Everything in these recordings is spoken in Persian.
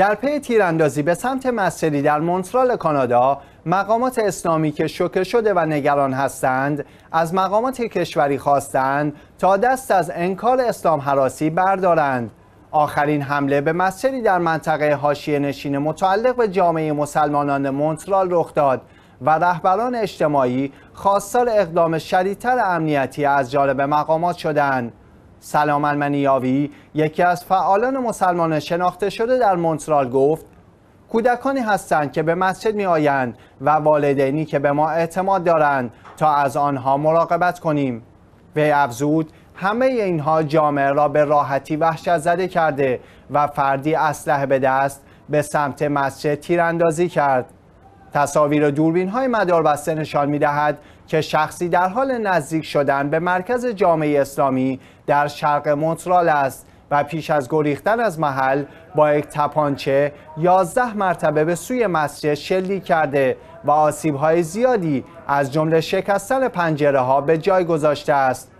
در پی تیراندازی به سمت مسجدی در مونترال کانادا مقامات اسلامی که شوکه شده و نگران هستند از مقامات کشوری خواستند تا دست از انکار اسلام حراسی بردارند آخرین حمله به مسجدی در منطقه حاشیه نشین متعلق به جامعه مسلمانان مونترال رخ داد و رهبران اجتماعی خواستار اقدام شدیدتر امنیتی از جانب مقامات شدند سلام یاوی یکی از فعالان مسلمان شناخته شده در مونترال گفت کودکانی هستند که به مسجد می آیند و والدینی که به ما اعتماد دارند تا از آنها مراقبت کنیم وی افزود همه اینها جامعه را به راحتی وحشت زده کرده و فردی اسلحه به دست به سمت مسجد تیراندازی کرد تصاویر دوربین های مدار نشان می دهد که شخصی در حال نزدیک شدن به مرکز جامعه اسلامی در شرق مونترال است و پیش از گریختن از محل با یک تپانچه یازده مرتبه به سوی مسجد شلیک کرده و آسیب های زیادی از جمله شکستن پنجره ها به جای گذاشته است.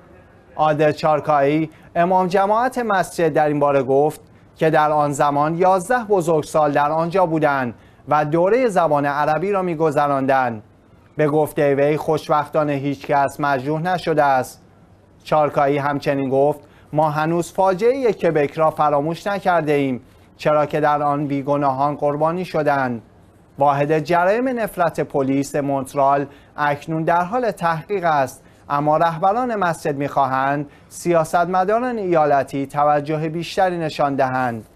آدر چارکایی امام جماعت مسجد در این باره گفت که در آن زمان 11 بزرگسال در آنجا بودند و دوره زبان عربی را میگذراندند به گفته وی خوشبختانه هیچکس مجروح نشده است چارکایی همچنین گفت ما هنوز فاجعه کبک را فراموش نکرده ایم چرا که در آن بیگناهان قربانی شدند واحد جرایم نفرت پلیس مونترال اکنون در حال تحقیق است اما رهبران مسجد میخواهند سیاستمداران ایالتی توجه بیشتری نشان دهند